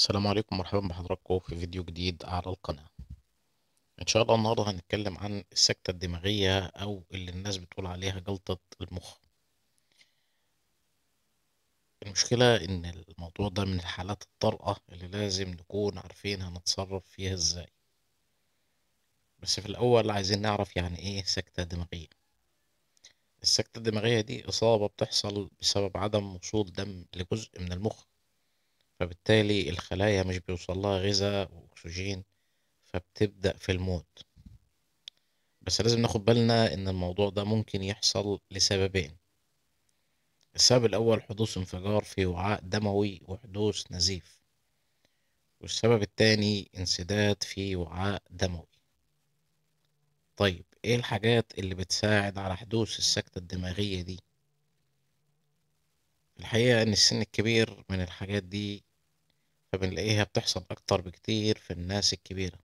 السلام عليكم مرحبا بحضراتكم في فيديو جديد على القناة ان شاء الله النهاردة هنتكلم عن السكتة الدماغية او اللي الناس بتقول عليها جلطة المخ المشكلة ان الموضوع ده من الحالات الطارئة اللي لازم نكون عارفين هنتصرف فيها ازاي بس في الاول عايزين نعرف يعني ايه سكتة دماغية السكتة الدماغية دي إصابة بتحصل بسبب عدم وصول دم لجزء من المخ فبالتالي الخلايا مش بيوصل لها غذاء وأكسجين فبتبدأ في الموت بس لازم ناخد بالنا إن الموضوع ده ممكن يحصل لسببين السبب الأول حدوث انفجار في وعاء دموي وحدوث نزيف والسبب التاني انسداد في وعاء دموي طيب ايه الحاجات اللي بتساعد على حدوث السكتة الدماغية دي الحقيقة ان السن الكبير من الحاجات دي فبنلاقيها بتحصل أكتر بكتير في الناس الكبيرة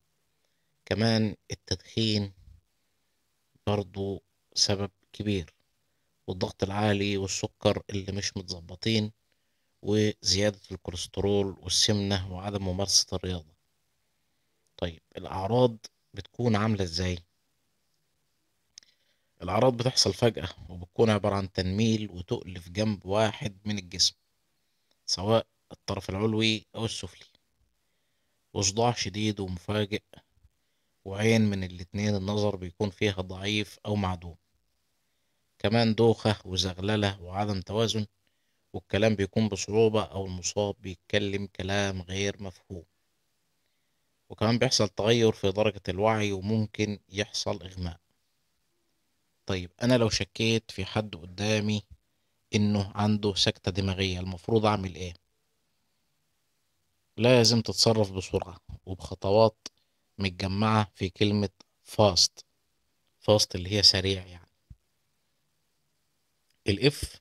كمان التدخين برضو سبب كبير والضغط العالي والسكر اللي مش متظبطين وزيادة الكوليسترول والسمنة وعدم ممارسة الرياضة طيب الأعراض بتكون عاملة إزاي؟ الأعراض بتحصل فجأة وبتكون عبارة عن تنميل وتقل في جنب واحد من الجسم سواء الطرف العلوي أو السفلي وصداع شديد ومفاجئ وعين من الاتنين النظر بيكون فيها ضعيف أو معدوم كمان دوخة وزغللة وعدم توازن والكلام بيكون بصعوبة أو المصاب بيتكلم كلام غير مفهوم وكمان بيحصل تغير في درجة الوعي وممكن يحصل إغماء طيب أنا لو شكيت في حد قدامي إنه عنده سكتة دماغية المفروض أعمل إيه؟ لازم تتصرف بسرعة وبخطوات متجمعة في كلمة فاست فاست اللي هي سريع يعني الاف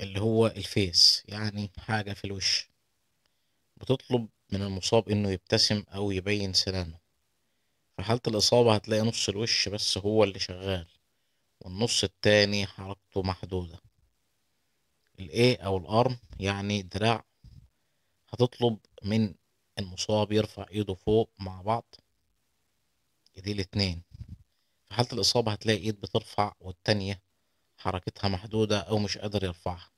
اللي هو الفيس يعني حاجة في الوش بتطلب من المصاب انه يبتسم او يبين سنانه في حالة الإصابة هتلاقي نص الوش بس هو اللي شغال والنص التاني حركته محدودة الاي أو الأرم يعني دراع هتطلب من المصاب يرفع ايده فوق مع بعض ايديه الاتنين في حالة الإصابة هتلاقي ايد بترفع والتانية حركتها محدودة أو مش قادر يرفعها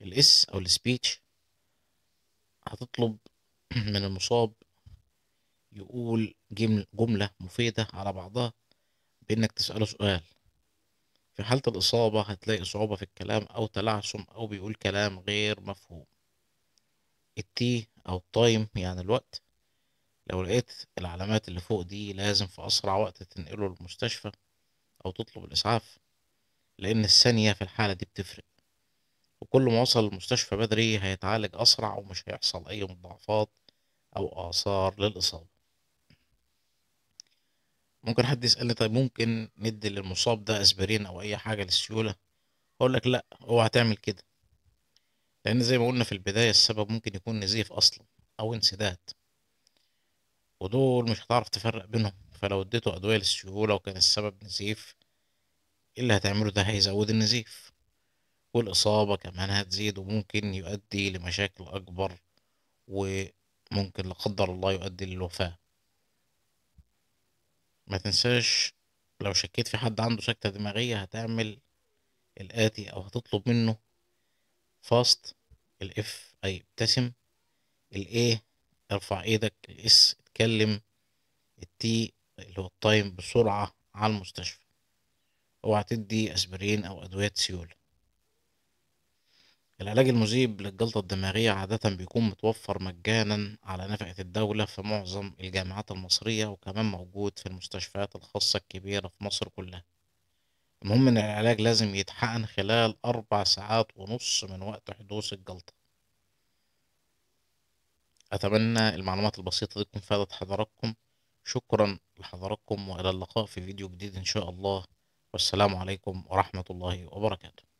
الاس أو السبيتش هتطلب من المصاب يقول جملة مفيدة على بعضها بإنك تسأله سؤال في حالة الإصابة هتلاقي صعوبة في الكلام أو تلعثم أو بيقول كلام غير مفهوم التي او التايم يعني الوقت لو لقيت العلامات اللي فوق دي لازم في اسرع وقت تنقله للمستشفى او تطلب الاسعاف لان الثانيه في الحاله دي بتفرق وكل ما وصل المستشفى بدري هيتعالج اسرع ومش هيحصل اي مضاعفات او اثار للاصابه ممكن حد يسألني طيب ممكن ندي للمصاب ده اسبرين او اي حاجة للسيولة اقول لك لا اوعى تعمل كده لأن زي ما قلنا في البداية السبب ممكن يكون نزيف أصلا أو انسداد ودول مش هتعرف تفرق بينهم فلو اديته أدوية للسيولة وكان السبب نزيف إيه اللي هتعمله ده هيزود النزيف والإصابة كمان هتزيد وممكن يؤدي لمشاكل أكبر وممكن لا قدر الله يؤدي للوفاة ما تنساش لو شكيت في حد عنده سكتة دماغية هتعمل الآتي أو هتطلب منه فاست الاف اي ابتسم الاي ارفع ايدك الاس اتكلم التي اللي هو التايم بسرعة على المستشفى اوعى تدي اسبرين او ادوية سيولة العلاج المذيب للجلطة الدماغية عادة بيكون متوفر مجانا على نفقة الدولة في معظم الجامعات المصرية وكمان موجود في المستشفيات الخاصة الكبيرة في مصر كلها المهم إن العلاج لازم يتحقن خلال أربع ساعات ونص من وقت حدوث الجلطة أتمنى المعلومات البسيطة دي تكون فادت حضراتكم شكرا لحضراتكم وإلى اللقاء في فيديو جديد إن شاء الله والسلام عليكم ورحمة الله وبركاته